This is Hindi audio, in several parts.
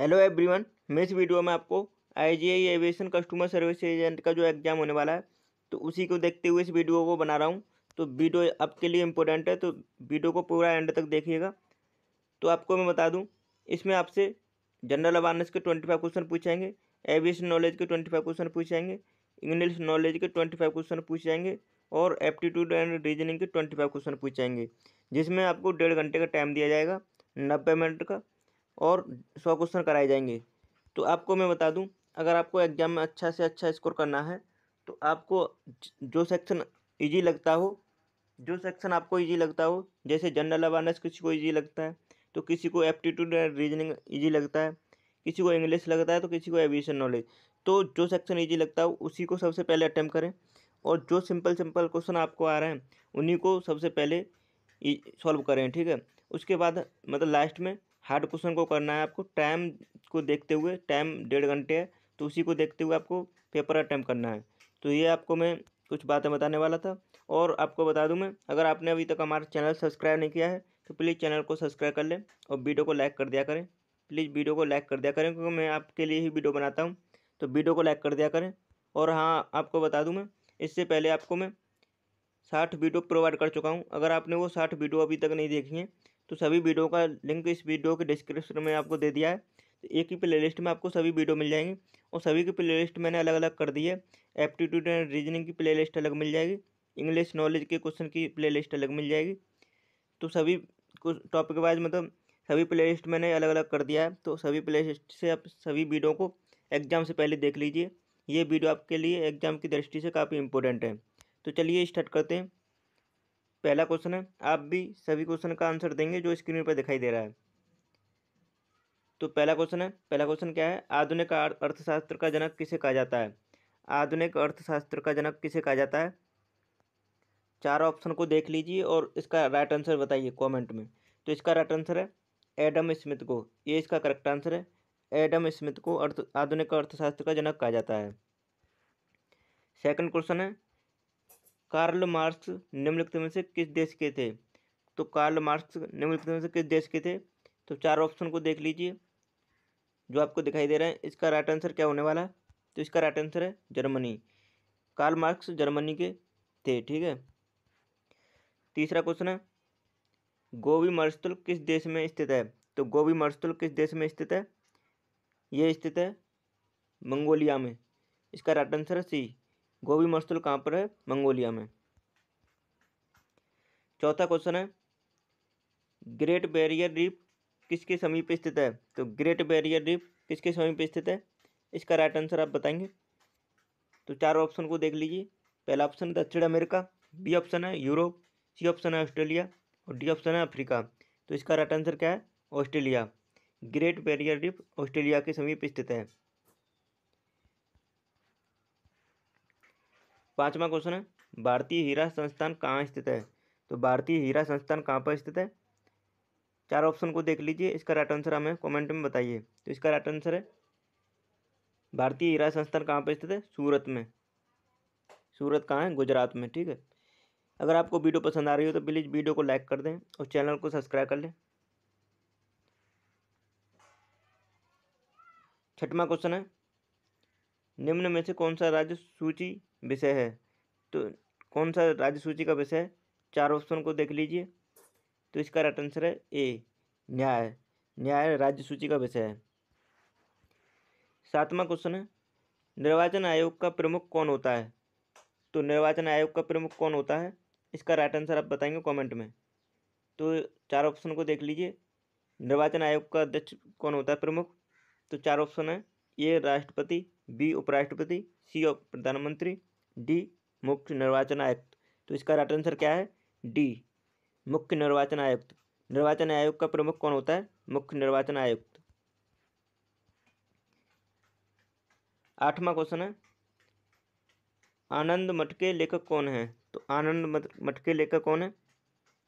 हेलो एवरीवन मैं इस वीडियो में आपको I G I aviation customer service agent का जो एग्ज़ाम होने वाला है तो उसी को देखते हुए इस वीडियो को बना रहा हूँ तो वीडियो आपके लिए इम्पोर्टेंट है तो वीडियो को पूरा एंड तक देखिएगा तो आपको मैं बता दूँ इसमें आपसे जनरल अवेयरनेस के ट्वेंटी फाइव क्वेश्चन पूछाएंगे एविएशन नॉलेज के ट्वेंटी फाइव क्वेश्चन पूछेंगे इंग्लिश नॉलेज के ट्वेंटी फाइव क्वेश्चन पूछेंगे और एप्टीट्यूड एंड रीजनिंग के ट्वेंटी फाइव क्वेश्चन पूछेंगे जिसमें आपको डेढ़ घंटे का टाइम दिया जाएगा नब्बे मिनट का और सौ क्वेश्चन कराए जाएंगे तो आपको मैं बता दूं अगर आपको एग्ज़ाम में अच्छा से अच्छा स्कोर करना है तो आपको जो सेक्शन इजी लगता हो जो सेक्शन आपको इजी लगता हो जैसे जनरल अवेयरनेस किसी को इजी लगता है तो किसी को एप्टीट्यूड एंड रीजनिंग ईजी लगता है किसी को इंग्लिश लगता है तो किसी को एविएशन नॉलेज तो जो सेक्शन ईजी लगता हो उसी को सबसे पहले अटैम्प्ट करें और जो सिंपल सिंपल क्वेश्चन आपको आ रहे हैं उन्हीं को सबसे पहले सॉल्व करें ठीक है उसके बाद मतलब लास्ट में हार्ड क्वेश्चन को करना है आपको टाइम को देखते हुए टाइम डेढ़ घंटे है तो उसी को देखते हुए आपको पेपर अटैम्प्ट करना है तो ये आपको मैं कुछ बातें बताने वाला था और आपको बता दूं मैं अगर आपने अभी तक हमारा चैनल सब्सक्राइब नहीं किया है तो प्लीज़ चैनल को सब्सक्राइब कर लें और वीडियो को लाइक कर दिया करें प्लीज़ वीडियो को लाइक कर दिया करें क्योंकि मैं आपके लिए ही वीडियो बनाता हूँ तो वीडियो को लाइक कर दिया करें और हाँ आपको बता दूँ मैं इससे पहले आपको मैं साठ वीडियो प्रोवाइड कर चुका हूँ अगर आपने वो साठ वीडियो अभी तक नहीं देखी हैं तो सभी वीडियो का लिंक इस वीडियो के डिस्क्रिप्शन में आपको दे दिया है तो एक ही प्ले लिस्ट में आपको सभी वीडियो मिल जाएंगी और सभी की प्ले लिस्ट मैंने अलग अलग कर दी है एप्टीट्यूड एंड रीजनिंग की प्ले लिस्ट अलग मिल जाएगी इंग्लिश नॉलेज के क्वेश्चन की प्ले लिस्ट अलग मिल जाएगी तो सभी कुछ टॉपिक वाइज मतलब सभी प्ले लिस्ट मैंने अलग अलग कर दिया है तो सभी प्ले लिस्ट से आप सभी वीडियो को एग्जाम से पहले देख लीजिए ये वीडियो आपके लिए एग्जाम की दृष्टि से काफ़ी इंपॉर्टेंट है तो चलिए स्टार्ट करते हैं पहला क्वेश्चन है आप भी सभी क्वेश्चन का आंसर देंगे जो स्क्रीन पर दिखाई दे रहा है तो पहला क्वेश्चन है पहला क्वेश्चन क्या है आधुनिक अर्थशास्त्र का जनक किसे कहा जाता है आधुनिक अर्थशास्त्र का जनक किसे कहा जाता है चार ऑप्शन को देख लीजिए और इसका राइट आंसर बताइए कमेंट में तो इसका राइट आंसर है एडम स्मिथ को ये इसका करेक्ट आंसर है एडम स्मिथ को अर्थ आधुनिक अर्थशास्त्र का जनक कहा जाता है सेकंड क्वेश्चन है कार्ल मार्क्स निम्नलिखित में से किस देश के थे तो कार्ल मार्क्स निम्नलिखित में से किस देश के थे तो चार ऑप्शन को देख लीजिए जो आपको दिखाई दे रहे हैं इसका राइट आंसर क्या होने वाला है तो इसका राइट आंसर है जर्मनी कार्ल मार्क्स जर्मनी के थे ठीक है तीसरा क्वेश्चन है गोवी मरुस्थल किस देश में स्थित है तो गोवी मरुस्थल किस देश में स्थित है ये स्थित है मंगोलिया में इसका राइट आंसर है सी गोबी मरुस्थल कहाँ पर है मंगोलिया में चौथा क्वेश्चन है ग्रेट बैरियर रीफ किसके समीप स्थित है तो ग्रेट बैरियर रीफ किसके समीप स्थित है इसका राइट आंसर आप बताएंगे तो चार ऑप्शन को देख लीजिए पहला ऑप्शन दक्षिण अमेरिका बी ऑप्शन है यूरोप सी ऑप्शन है ऑस्ट्रेलिया और डी ऑप्शन है अफ्रीका तो इसका राइट आंसर क्या है Australia Great Barrier Reef Australia के समीप स्थित है पाँचवा क्वेश्चन है भारतीय हीरा संस्थान कहाँ स्थित है तो भारतीय हीरा संस्थान कहाँ पर स्थित है चार ऑप्शन को देख लीजिए इसका राइट आंसर हमें कमेंट में बताइए तो इसका राइट आंसर है भारतीय हीरा संस्थान कहाँ पर स्थित है सूरत में सूरत कहाँ है गुजरात में ठीक है अगर आपको वीडियो पसंद आ रही हो तो प्लीज़ वीडियो को लाइक कर दें और चैनल को सब्सक्राइब कर लें छठवा क्वेश्चन है निम्न में से कौन सा राज्य सूची विषय है तो कौन सा राज्य सूची का विषय है चार ऑप्शन को देख लीजिए तो इसका राइट आंसर है ए न्याय न्याय राज्य सूची का विषय है सातवां क्वेश्चन है निर्वाचन आयोग का प्रमुख कौन होता है तो निर्वाचन आयोग का प्रमुख कौन होता है इसका राइट आंसर आप बताएंगे कमेंट में तो चार ऑप्शन को देख लीजिए निर्वाचन आयोग का अध्यक्ष कौन होता है प्रमुख तो चार ऑप्शन है ए राष्ट्रपति बी उपराष्ट्रपति सी प्रधानमंत्री डी मुख्य निर्वाचन आयुक्त तो इसका राइट आंसर क्या है डी मुख्य निर्वाचन आयुक्त निर्वाचन आयोग का प्रमुख कौन होता है मुख्य निर्वाचन आयुक्त आठवां क्वेश्चन है आनंद मठ के लेखक कौन है तो आनंद मठ के लेखक कौन है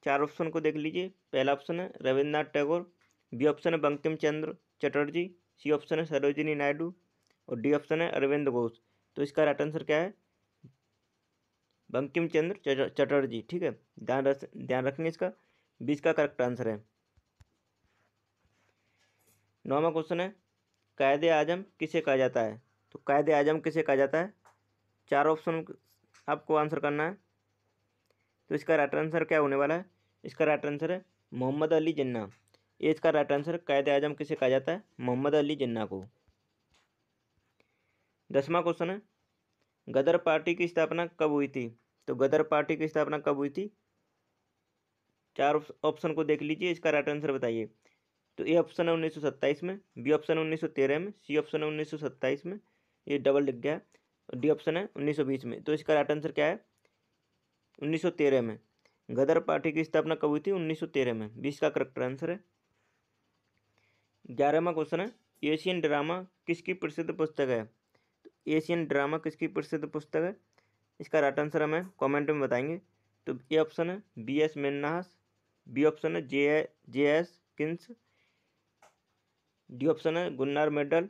चार ऑप्शन को देख लीजिए पहला ऑप्शन है रविन्द्रनाथ टैगोर बी ऑप्शन है बंकिम चंद्र चटर्जी सी ऑप्शन है सरोजिनी नायडू और डी ऑप्शन है अरविंद घोष तो इसका राइट आंसर क्या है बंकिम चंद्र चटर्जी ठीक है ध्यान रख ध्यान रखेंगे इसका बीस का करेक्ट आंसर है नौवा क्वेश्चन है कायद आजम किसे कहा जाता है तो कायद आजम किसे कहा जाता है चार ऑप्शन आपको आंसर करना है तो इसका राइट आंसर क्या होने वाला है इसका राइट आंसर है मोहम्मद अली जिन्ना इसका राइट आंसर कायद आजम किसे कहा जाता है मोहम्मद अली जिन्ना को दसवा क्वेश्चन है गदर पार्टी की स्थापना कब हुई थी तो गदर पार्टी की स्थापना कब हुई थी चार ऑप्शन को देख लीजिए इसका राइट आंसर बताइए तो ए ऑप्शन है उन्नीस में बी ऑप्शन है उन्नीस में सी ऑप्शन है उन्नीस में ये डबल लिख गया है डी ऑप्शन है उन्नीस में तो इसका राइट आंसर क्या है 1913 में गदर पार्टी की स्थापना कब हुई थी 1913 में बीस का करेक्ट आंसर है ग्यारहवा क्वेश्चन है एशियन ड्रामा किसकी प्रसिद्ध पुस्तक है एशियन ड्रामा किसकी प्रसिद्ध पुस्तक है इसका राइट आंसर हमें कमेंट में बताएंगे तो ए ऑप्शन है B S Minhas B option है J J S Keynes D option है गुन्नार मेडल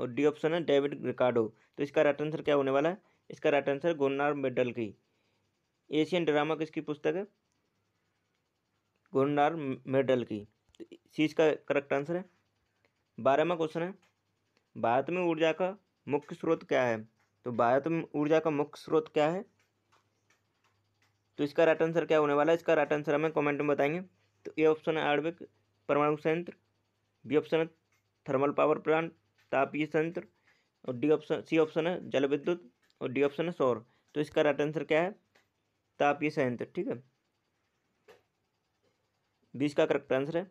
और डी ऑप्शन है डेविड रिकार्डो तो इसका राइट आंसर क्या होने वाला है इसका राइट आंसर गुन्नार मेडल की एशियन ड्रामा किसकी पुस्तक है गुन्नार मेडल की तो सी इसका करेक्ट आंसर है बारहवा क्वेश्चन है भारत में ऊर्जा का मुख्य स्रोत क्या है तो भारत में ऊर्जा का मुख्य स्रोत क्या है तो इसका राइट आंसर क्या होने वाला है इसका राइट आंसर हमें कमेंट में बताएंगे तो ए ऑप्शन है आर्विक परमाणु संयंत्र बी ऑप्शन है थर्मल पावर प्लांट तापीय संयंत्र और डी ऑप्शन सी ऑप्शन है जल विद्युत और डी ऑप्शन है सौर तो इसका राइट आंसर क्या है तापीय संयंत्र ठीक है बीस का करेक्ट आंसर है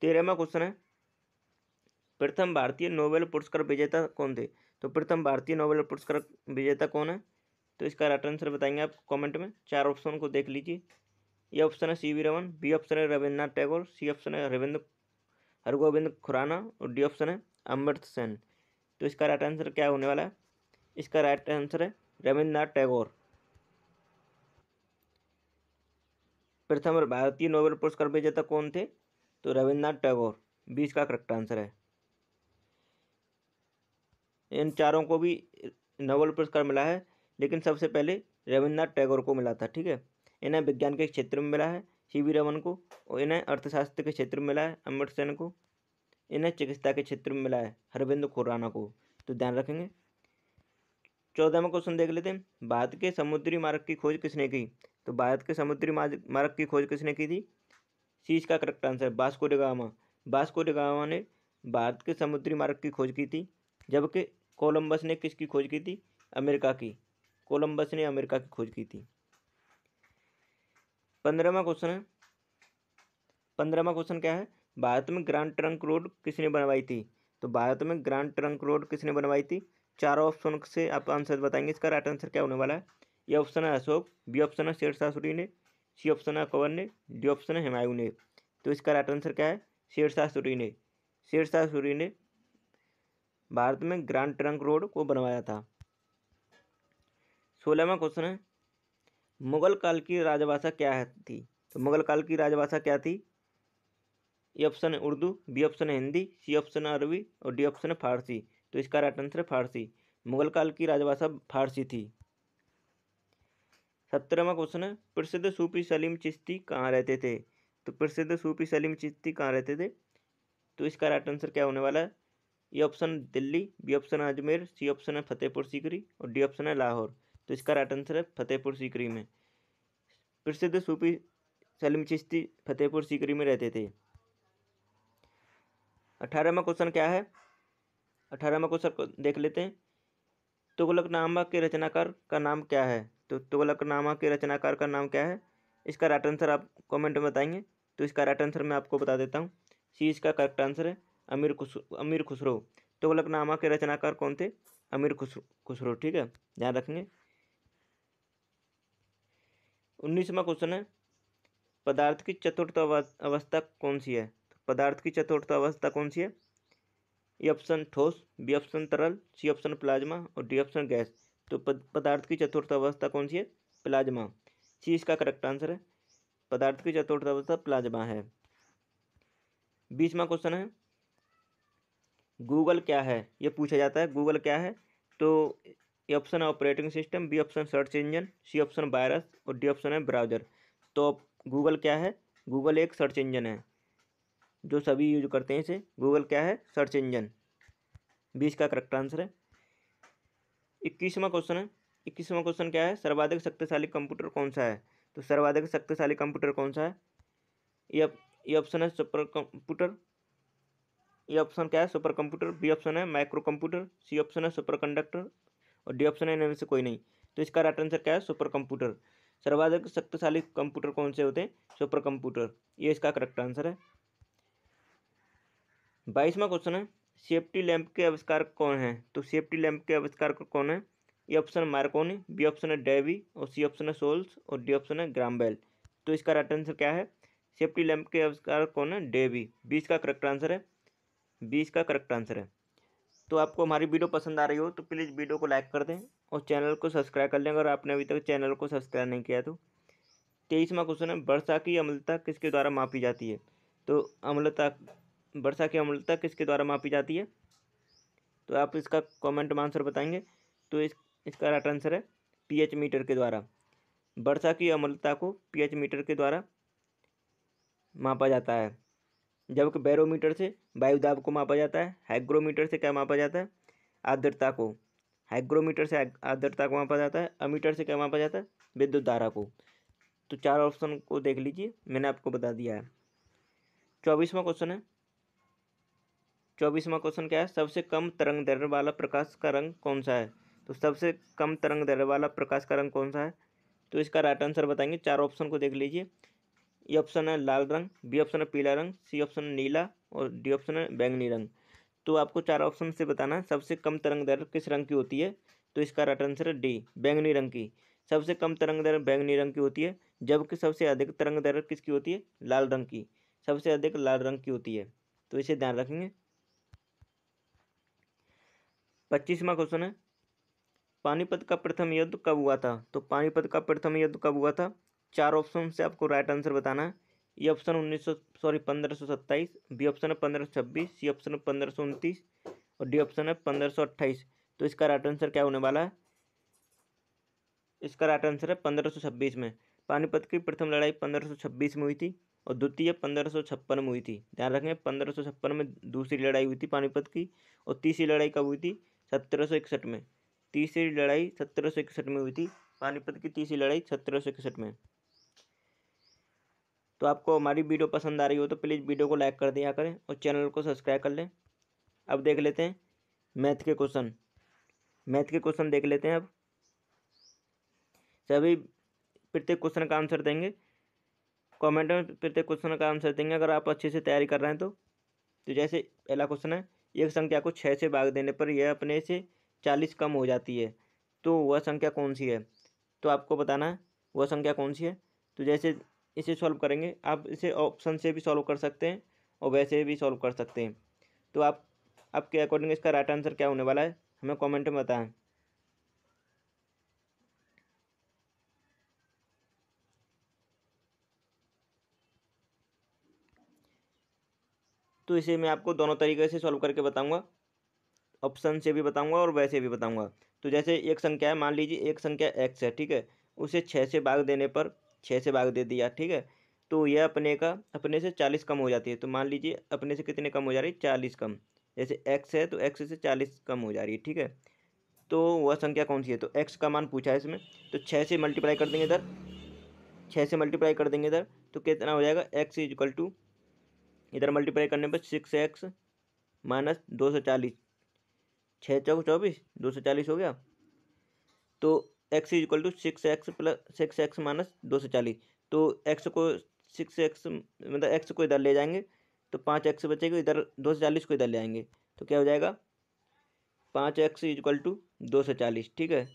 तेरहवा क्वेश्चन है प्रथम भारतीय नोबेल पुरस्कार विजेता कौन थे तो प्रथम भारतीय नोबेल पुरस्कार विजेता कौन है तो इसका राइट आंसर बताएंगे आप कमेंट में चार ऑप्शन को देख लीजिए ये ऑप्शन है C V Raman B option है रविन्द्रनाथ टैगोर सी ऑप्शन है रविंद्र हरगोविंद खुराना और डी ऑप्शन है अमृत सेन तो इसका राइट आंसर क्या होने वाला है इसका राइट आंसर है रविन्द्रनाथ टैगोर प्रथम भारतीय नोबेल पुरस्कार विजेता कौन थे तो रविन्द्रनाथ टैगोर बीस का करेक्ट आंसर है इन चारों को भी नोबल पुरस्कार मिला है लेकिन सबसे पहले रविन्द्रनाथ टैगोर को मिला था ठीक है इन्हें विज्ञान के क्षेत्र में मिला है सी वी रमन को और इन्हें अर्थशास्त्र के क्षेत्र में मिला है अमृत सेन को इन्हें चिकित्सा के क्षेत्र में मिला है हरविंद खुराना को तो ध्यान रखेंगे चौदहवा क्वेश्चन देख लेते हैं भारत के समुद्री मार्ग की खोज किसने की तो भारत के समुद्री मार्ग की खोज किसने की थी सी इसका correct answer Vasco da Gama Vasco da Gama ने भारत के समुद्री मार्ग की खोज की थी जबकि कोलंबस ने किसकी खोज की थी अमेरिका की कोलंबस ने अमेरिका की खोज की थी पंद्रहवा क्वेश्चन है पंद्रहवा क्वेश्चन क्या है भारत में ग्रांड ट्रंक रोड किसने बनवाई थी तो भारत में ग्रांड ट्रंक रोड किसने बनवाई थी चारों ऑप्शन से आप आंसर बताएंगे इसका राइट आंसर क्या होने वाला है ये ऑप्शन है अशोक बी ऑप्शन है शेरशाह सूरी ने सी ऑप्शन है अकबर ने डी ऑप्शन है हिमायू ने तो इसका राइट आंसर क्या है शेरशाह सूरी ने शेरशाह सूरी ने भारत में ग्रांड ट्रंक रोड को बनवाया था सोलहवा क्वेश्चन है मुगल काल की राजभाषा क्या है थी तो मुगल काल की राजभाषा क्या थी ए ऑप्शन है उर्दू बी ऑप्शन है हिंदी सी ऑप्शन है अरबी और डी ऑप्शन है फारसी तो इसका राइट आंसर है फारसी मुगल काल की राजभाषा फारसी थी सत्रहवा क्वेश्चन है प्रसिद्ध सूफी सलीम चिश्ती कहाँ रहते थे तो प्रसिद्ध सूफी सलीम चिश्ती कहाँ रहते थे तो इसका राइट आंसर क्या होने वाला है ये ऑप्शन दिल्ली बी ऑप्शन है अजमेर सी ऑप्शन है फतेहपुर सीकरी और डी ऑप्शन है लाहौर तो इसका राइट आंसर है फतेहपुर सीकरी में प्रसिद्ध सूफी सलीम चिश्ती फतेहपुर सीकरी में रहते थे अठारहवा क्वेश्चन क्या है अठारहवा क्वेश्चन देख लेते हैं तुगलक नामा के रचनाकार का नाम क्या है तो तुगलक नामा के रचनाकार का नाम क्या है इसका राइट आंसर आप कमेंट में बताएंगे तो इसका राइट आंसर मैं आपको बता देता हूँ सी इसका करेक्ट आंसर है अमीर खुसरो अमीर खुसरो तो तुगलकनामा के रचनाकार कौन थे अमीर खुसरो खुसरो ठीक है ध्यान रखेंगे उन्नीसवा क्वेश्चन है तो पदार्थ की चतुर्थ अवस्था कौन सी है पदार्थ की चतुर्थ अवस्था कौन सी है ई ऑप्शन ठोस बी ऑप्शन तरल सी ऑप्शन प्लाज्मा और डी ऑप्शन गैस तो पदार्थ की चतुर्थ अवस्था कौन सी है प्लाज्मा सी इसका करेक्ट आंसर है पदार्थ की चतुर्थ अवस्था प्लाज्मा है बीसवा क्वेश्चन है गूगल क्या है ये पूछा जाता है गूगल क्या है तो ए ऑप्शन है operating system B option search engine C option virus और डी ऑप्शन है ब्राउज़र तो गूगल क्या है गूगल एक सर्च इंजन है जो सभी यूज करते हैं इसे गूगल क्या है सर्च इंजन बीस का करेक्ट आंसर है इक्कीसवा क्वेश्चन है इक्कीसवा क्वेश्चन क्या है सर्वाधिक शक्तिशाली कंप्यूटर कौन सा है तो सर्वाधिक शक्तिशाली कंप्यूटर कौन सा है ये ऑप्शन है सुपर कंप्यूटर ये ऑप्शन क्या है सुपर कंप्यूटर बी ऑप्शन है माइक्रो कंप्यूटर सी ऑप्शन है सुपर कंडक्टर और डी ऑप्शन है इनमें से कोई नहीं तो इसका राइट आंसर क्या है सुपर कंप्यूटर सर्वाधिक शक्तिशाली कंप्यूटर कौन से होते हैं सुपर कंप्यूटर ये इसका करेक्ट आंसर है बाईसवा क्वेश्चन है सेफ्टी लैंप के आविष्कार कौन है तो सेफ्टी लैंप के आविष्कार कौन है ये ऑप्शन है मार्कोनी बी ऑप्शन है डेवी और सी ऑप्शन है सोल्स और डी ऑप्शन है ग्रामबेल तो इसका राइट आंसर क्या है सेफ्टी लैंप के आविष्कार कौन है डेवी बीस का करेक्ट आंसर है बी इसका करेक्ट आंसर है तो आपको हमारी वीडियो पसंद आ रही हो तो प्लीज़ वीडियो को लाइक कर दें और चैनल को सब्सक्राइब कर लें अगर आपने अभी तक चैनल को सब्सक्राइब नहीं किया तो तेईसवा क्वेश्चन है वर्षा की अम्लता किसके द्वारा मापी जाती है तो अम्लता वर्षा की अम्लता किसके द्वारा मापी जाती है तो आप इसका कमेंट में आंसर बताएंगे तो इस इसका राइट आंसर है पीएच मीटर के द्वारा वर्षा की अम्लता को पीएच मीटर के द्वारा मापा जाता है जबकि बैरोमीटर से वायुदाब को मापा जाता है हाइग्रोमीटर से क्या मापा जाता है आर्द्रता को हाइग्रोमीटर से आर्द्रता को मापा जाता है अमीटर से क्या मापा जाता है विद्युत धारा को तो चार ऑप्शन को देख लीजिए मैंने आपको बता दिया है चौबीसवा क्वेश्चन है चौबीसवा क्वेश्चन क्या है सबसे कम तरंग दर वाला प्रकाश का रंग कौन सा है तो सबसे कम तरंग दर वाला प्रकाश का रंग कौन सा है तो इसका राइट आंसर बताएंगे चार ऑप्शन को देख लीजिए ई ऑप्शन है लाल रंग बी ऑप्शन है पीला रंग सी ऑप्शन है नीला और डी ऑप्शन है बैंगनी रंग तो आपको चार ऑप्शन से बताना है सबसे कम तरंग दर किस रंग की होती है तो इसका राइट आंसर है डी बैंगनी रंग की सबसे कम तरंग दर बैंगनी रंग की होती है जबकि सबसे अधिक तरंग दर किसकी होती है लाल रंग की सबसे अधिक लाल रंग की होती है तो इसे ध्यान रखेंगे पच्चीसवा क्वेश्चन है पानीपत का प्रथम युद्ध कब हुआ था तो पानीपत का प्रथम युद्ध कब हुआ था चार ऑप्शन से आपको राइट आंसर बताना है ये ऑप्शन उन्नीस सौ सॉरी पंद्रह सौ सत्ताईस बी ऑप्शन है पंद्रह सौ छब्बीस सी ऑप्शन है पंद्रह सौ उनतीस और डी ऑप्शन है पंद्रह सौ अट्ठाईस तो इसका राइट आंसर क्या होने वाला है इसका राइट आंसर है पंद्रह सौ छब्बीस में पानीपत की प्रथम लड़ाई पंद्रह सौ छब्बीस में हुई थी और द्वितीय पंद्रह सौ छप्पन में हुई थी ध्यान रखें पंद्रह सौ छप्पन में दूसरी लड़ाई हुई थी पानीपत की और तीसरी लड़ाई कब हुई थी सत्रह सौ इकसठ में तीसरी लड़ाई सत्रह सौ इकसठ में हुई थी पानीपत की तीसरी लड़ाई सत्रह सौ इकसठ में तो आपको हमारी वीडियो पसंद आ रही हो तो प्लीज़ वीडियो को लाइक कर दिया करें और चैनल को सब्सक्राइब कर लें अब देख लेते हैं मैथ के क्वेश्चन मैथ के क्वेश्चन देख लेते हैं अब सभी प्रत्येक क्वेश्चन का आंसर देंगे कमेंट में प्रत्येक क्वेश्चन का आंसर देंगे अगर आप अच्छे से तैयारी कर रहे हैं तो तो जैसे पहला क्वेश्चन है एक संख्या को छः से भाग देने पर यह अपने से चालीस कम हो जाती है तो वह संख्या कौन सी है तो आपको बताना है वह संख्या कौन सी है तो जैसे इसे सॉल्व करेंगे आप इसे ऑप्शन से भी सॉल्व कर सकते हैं और वैसे भी सॉल्व कर सकते हैं तो आप आपके अकॉर्डिंग इसका राइट आंसर क्या होने वाला है हमें कमेंट में बताएं तो इसे मैं आपको दोनों तरीके से सॉल्व करके बताऊंगा ऑप्शन से भी बताऊंगा और वैसे भी बताऊंगा तो जैसे एक संख्या है मान लीजिए एक संख्या एक्स है ठीक है उसे छः से भाग देने पर छः से भाग दे दिया ठीक है तो यह अपने का अपने से चालीस कम हो जाती है तो मान लीजिए अपने से कितने कम हो जा रही है चालीस कम जैसे एक्स है तो एक्स से चालीस कम हो जा रही है ठीक है तो वह संख्या कौन सी है तो एक्स का मान पूछा है इसमें तो छः से मल्टीप्लाई कर देंगे इधर छः से मल्टीप्लाई कर देंगे इधर तो कितना हो जाएगा एक्स इजकल टू इधर मल्टीप्लाई करने पर सिक्स एक्स माइनस दो सौ चालीस छः चौक चौबीस दो सौ चालीस हो गया तो X is equal to six X plus six X minus दो सौ चालीस तो एक्स को सिक्स एक्स मतलब एक्स को इधर ले जाएंगे तो पाँच एक्स बचेगा इधर दो सौ चालीस को इधर ले आएंगे तो क्या हो जाएगा पाँच एक्स इज इक्वल टू दो सौ चालीस ठीक है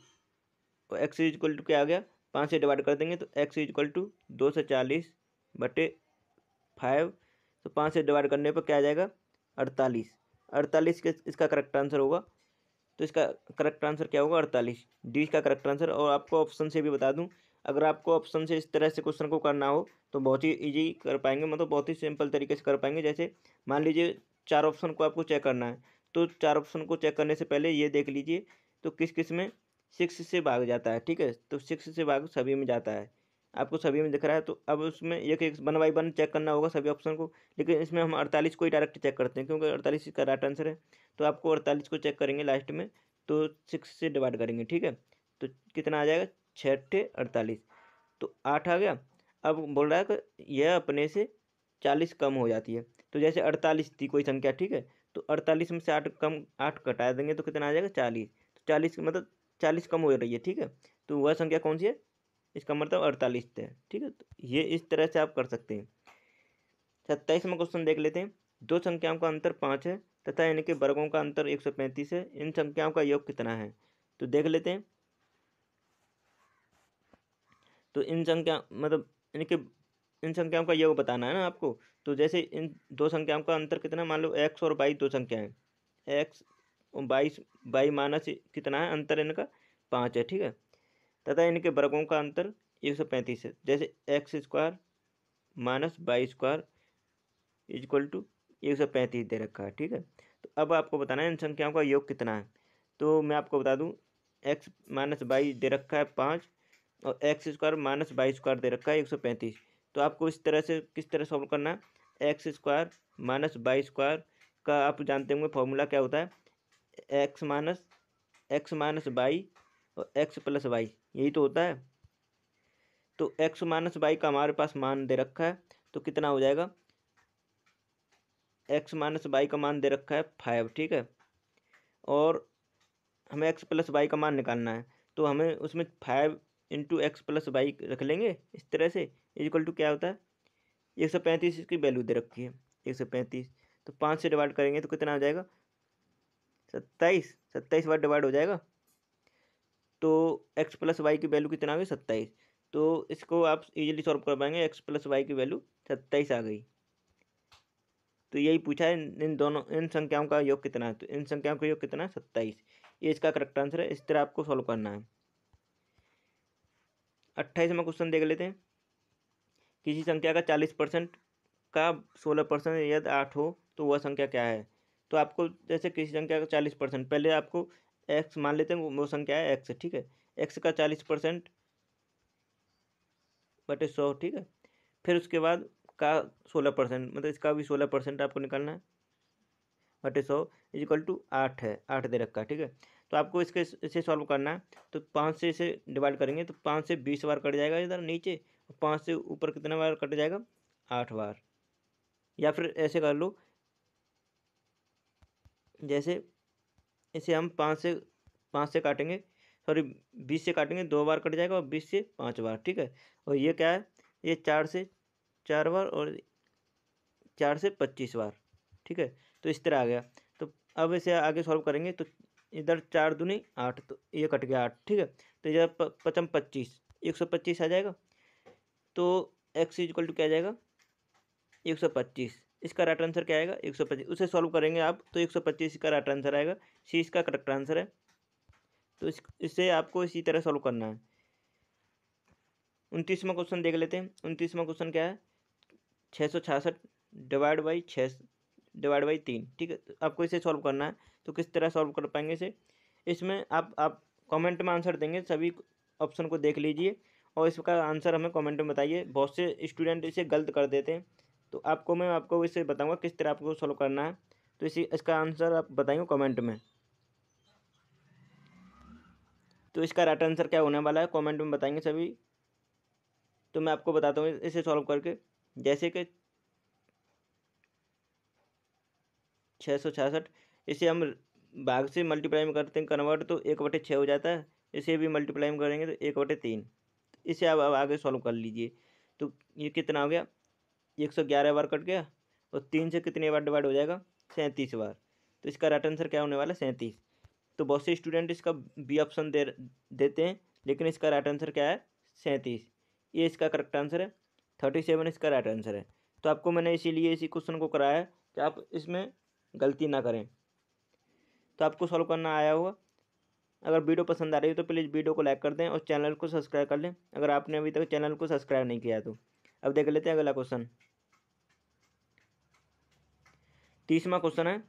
और एक्स इज इक्वल टू क्या आ गया पाँच से डिवाइड कर देंगे तो एक्स इज इक्वल टू दो सौ चालीस बटे फाइव तो पाँच से डिवाइड करने पर क्या आ जाएगा अड़तालीस अड़तालीस के इसका करेक्ट आंसर होगा तो इसका करेक्ट आंसर क्या होगा अड़तालीस डी का करेक्ट आंसर और आपको ऑप्शन से भी बता दूँ अगर आपको ऑप्शन से इस तरह से क्वेश्चन को करना हो तो बहुत ही ईजी कर पाएंगे मतलब बहुत ही सिंपल तरीके से कर पाएंगे जैसे मान लीजिए चार ऑप्शन को आपको चेक करना है तो चार ऑप्शन को चेक करने से पहले ये देख लीजिए तो किस किस में सिक्स से भाग जाता है ठीक है तो सिक्स से भाग सभी में जाता है आपको सभी में दिख रहा है तो अब उसमें एक एक वन बाई वन चेक करना होगा सभी ऑप्शन को लेकिन इसमें हम अड़तालीस को ही डायरेक्ट चेक करते हैं क्योंकि अड़तालीस इसका राइट आंसर है तो आपको अड़तालीस को चेक करेंगे लास्ट में तो सिक्स से डिवाइड करेंगे ठीक है तो कितना आ जाएगा छः अड़तालीस तो आठ आ गया अब बोल रहा है कि यह अपने से चालीस कम हो जाती है तो जैसे अड़तालीस थी कोई संख्या ठीक है तो अड़तालीस में से आठ कम आठ कटा देंगे तो कितना आ जाएगा चालीस तो चालीस मतलब चालीस कम हो रही है ठीक है तो वह संख्या कौन सी है इसका मतलब अड़तालीस थे ठीक है तो ये इस तरह से आप कर सकते हैं सत्ताईसवा क्वेश्चन देख लेते हैं दो संख्याओं का अंतर पाँच है तथा इनके वर्गों का अंतर एक सौ पैंतीस है इन संख्याओं का योग कितना है तो देख लेते हैं तो इन संख्या मतलब इनके इन संख्याओं का योग बताना है ना आपको तो जैसे इन दो संख्याओं का अंतर कितना मान लो एक्स और बाई दो संख्या एक्स बाईस बाई मानस कितना है अंतर इनका पाँच है ठीक है तथा इनके वर्गों का अंतर एक सौ पैंतीस है जैसे X square minus Y square is equal to एक सौ पैंतीस दे रखा है ठीक है तो अब आपको बताना है इन संख्याओं का योग कितना है तो मैं आपको बता दूं एक्स माइनस बाई दे रखा है पाँच और X square minus Y square दे रखा है एक सौ पैंतीस तो आपको इस तरह से किस तरह सॉल्व करना है X square minus Y square का आप जानते होंगे फॉर्मूला क्या होता है X minus X minus Y और एक्स प्लस बाई यही तो होता है तो एक्स माइनस वाई का हमारे पास मान दे रखा है तो कितना हो जाएगा एक्स माइनस वाई का मान दे रखा है फाइव ठीक है और हमें एक्स प्लस वाई का मान निकालना है तो हमें उसमें five into X plus Y रख लेंगे इस तरह से इजिकल टू क्या होता है एक सौ पैंतीस इसकी वैल्यू दे रखी है एक सौ पैंतीस तो पाँच से डिवाइड करेंगे तो कितना हो जाएगा सत्ताईस सत्ताईस बार डिवाइड हो जाएगा तो एक्स प्लस वाई की वैल्यू कितना आ गई सत्ताईस तो इसको आप इजीली सॉल्व कर पाएंगे एक्स प्लस वाई की वैल्यू सत्ताईस आ गई तो यही पूछा है इन दोनों इन संख्याओं का योग कितना है तो इन संख्याओं का योग कितना है सत्ताईस ये इसका करेक्ट आंसर है इस तरह आपको सॉल्व करना है अट्ठाईस में क्वेश्चन देख लेते हैं किसी संख्या का चालीस परसेंट का सोलह परसेंट यदि आठ हो तो वह संख्या क्या है तो आपको जैसे किसी संख्या का चालीस परसेंट पहले आपको एक्स मान लेते हैं वो संख्या है एक्स ठीक है एक्स का चालीस परसेंट बटे सौ ठीक है फिर उसके बाद का सोलह परसेंट मतलब इसका भी सोलह परसेंट आपको निकालना है बटे सौ इज इक्वल टू आठ है आठ दे रखा है ठीक है तो आपको इसके इसे सॉल्व करना है तो पाँच से इसे डिवाइड करेंगे तो पाँच से बीस बार कट जाएगा इधर नीचे और पाँच से ऊपर कितना बार कट जाएगा आठ बार या फिर ऐसे कर लो जैसे इसे हम पाँच से पाँच से काटेंगे सॉरी बीस से काटेंगे दो बार कट जाएगा और बीस से पाँच बार ठीक है और ये क्या है ये चार से चार बार और चार से पच्चीस बार ठीक है तो इस तरह आ गया तो अब इसे आगे सॉल्व करेंगे तो इधर चार दूनी आठ तो ये कट गया आठ ठीक है तो इधर पचम पच्चीस एक सौ पच्चीस आ जाएगा तो एक्स इजक्ल टू क्या आ जाएगा एक सौ पच्चीस इसका राइट आंसर क्या आएगा एक सौ पच्चीस उसे सॉल्व करेंगे आप तो एक सौ पच्चीस राइट आंसर आएगा सी इसका करेक्ट आंसर है तो इससे आपको इसी तरह सॉल्व करना है उनतीसवा क्वेश्चन देख लेते हैं उनतीसवा क्वेश्चन क्या है छः सौ छियासठ डिवाइड बाई छः डिवाइड बाई तीन ठीक है तो आपको इसे सॉल्व करना है तो किस तरह सॉल्व कर पाएंगे इसे इसमें आप आप कमेंट में आंसर देंगे सभी ऑप्शन को देख लीजिए और इसका आंसर हमें कमेंट में बताइए बहुत से स्टूडेंट इसे गलत कर देते हैं तो आपको मैं आपको इसे बताऊँगा किस तरह आपको सॉल्व करना है तो इसी इसका आंसर आप बताएंगे कमेंट में तो इसका राइट आंसर क्या होने वाला है कमेंट में बताएंगे सभी तो मैं आपको बताता हूँ इसे सॉल्व करके जैसे कि छः सौ छियासठ इसे हम भाग से मल्टीप्लाई में करते हैं कन्वर्ट तो एक बटे छः हो जाता है इसे भी मल्टीप्लाई में करेंगे तो एक बटे तीन इसे आप आगे सॉल्व कर लीजिए तो ये कितना हो गया एक सौ ग्यारह बार कट गया और तीन से कितने बार डिवाइड हो जाएगा सैंतीस बार तो इसका राइट आंसर क्या होने वाला है सैंतीस तो बहुत से स्टूडेंट इसका बी ऑप्शन दे देते हैं लेकिन इसका राइट आंसर क्या है सैंतीस ये इसका करेक्ट आंसर है थर्टी सेवन इसका राइट आंसर है तो आपको मैंने इसीलिए इसी क्वेश्चन को कराया है कि आप इसमें गलती ना करें तो आपको सॉल्व करना आया होगा अगर वीडियो पसंद आ रही हो तो प्लीज़ वीडियो को लाइक कर दें और चैनल को सब्सक्राइब कर लें अगर आपने अभी तक चैनल को सब्सक्राइब नहीं किया तो अब देख लेते हैं अगला क्वेश्चन तीसवा क्वेश्चन है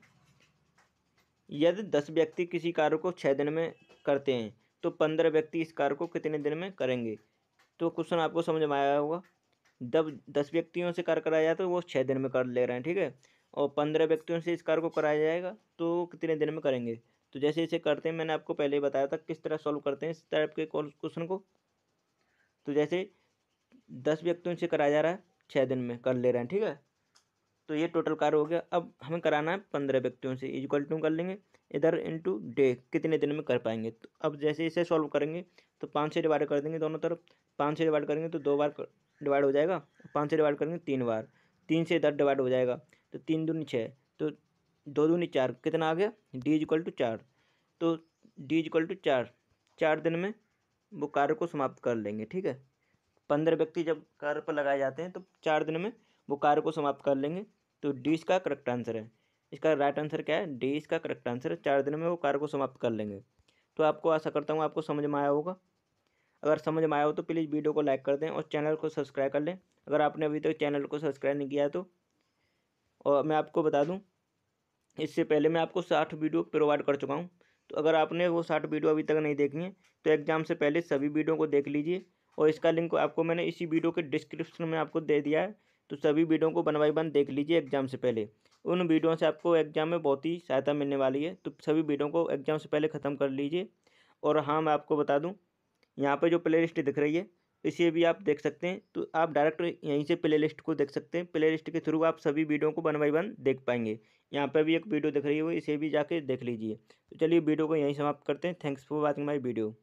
यदि दस व्यक्ति किसी कार्य को छः दिन में करते हैं तो पंद्रह व्यक्ति इस कार्य को कितने दिन में करेंगे तो क्वेश्चन आपको समझ में आया होगा जब दस व्यक्तियों से कार्य कराया जाए तो वो छः दिन में कर ले रहे हैं ठीक है और पंद्रह व्यक्तियों से इस कार्य को कराया जाएगा तो कितने दिन में करेंगे तो जैसे इसे करते हैं मैंने आपको पहले ही बताया था किस तरह सॉल्व करते हैं इस टाइप के क्वेश्चन को तो जैसे दस व्यक्तियों से कराया जा रहा है छः दिन में कर ले रहे हैं ठीक है तो ये टोटल कार्य हो गया अब हमें कराना है पंद्रह व्यक्तियों से इक्वल टू कर लेंगे इधर इंटू डे कितने दिन में कर पाएंगे तो अब जैसे इसे सॉल्व करेंगे तो पाँच से डिवाइड कर देंगे दोनों तरफ पाँच से डिवाइड करेंगे तो दो बार डिवाइड हो जाएगा पाँच से डिवाइड करेंगे तीन बार तीन से इधर डिवाइड हो जाएगा तो तीन दूनी छः तो दो दूनी चार कितना आ गया डी इक्वल टू चार तो डी इक्वल टू चार चार दिन में वो कार्य को समाप्त कर लेंगे ठीक है पंद्रह व्यक्ति जब कार पर लगाए जाते हैं तो चार दिन में वो कार को समाप्त कर लेंगे तो डी इसका करेक्ट आंसर है इसका राइट आंसर क्या है डी इसका करेक्ट आंसर है चार दिन में वो कार को समाप्त कर लेंगे तो आपको आशा करता हूँ आपको समझ में आया होगा अगर समझ में आया हो तो प्लीज़ वीडियो को लाइक कर दें और चैनल को सब्सक्राइब कर लें अगर आपने अभी तक तो चैनल को सब्सक्राइब नहीं किया तो और मैं आपको बता दूँ इससे पहले मैं आपको साठ वीडियो प्रोवाइड कर चुका हूँ तो अगर आपने वो साठ वीडियो अभी तक नहीं देखी है तो एग्ज़ाम से पहले सभी वीडियो को देख लीजिए और इसका लिंक आपको मैंने इसी वीडियो के डिस्क्रिप्शन में आपको दे दिया है तो सभी वीडियो को बनवाई बाई देख लीजिए एग्जाम से पहले उन वीडियो से आपको एग्जाम में बहुत ही सहायता मिलने वाली है तो सभी वीडियो को एग्जाम से पहले ख़त्म कर लीजिए और हाँ मैं आपको बता दूँ यहाँ पर जो प्ले लिस्ट दिख रही है इसे भी आप देख सकते हैं तो आप डायरेक्ट यहीं से प्ले लिस्ट को देख सकते हैं प्ले लिस्ट के थ्रू आप सभी वीडियो को बनवाई बाई देख पाएंगे यहाँ पर भी एक वीडियो दिख रही है इसे भी जाके देख लीजिए तो चलिए वीडियो को यहीं समाप्त करते हैं thanks for watching my video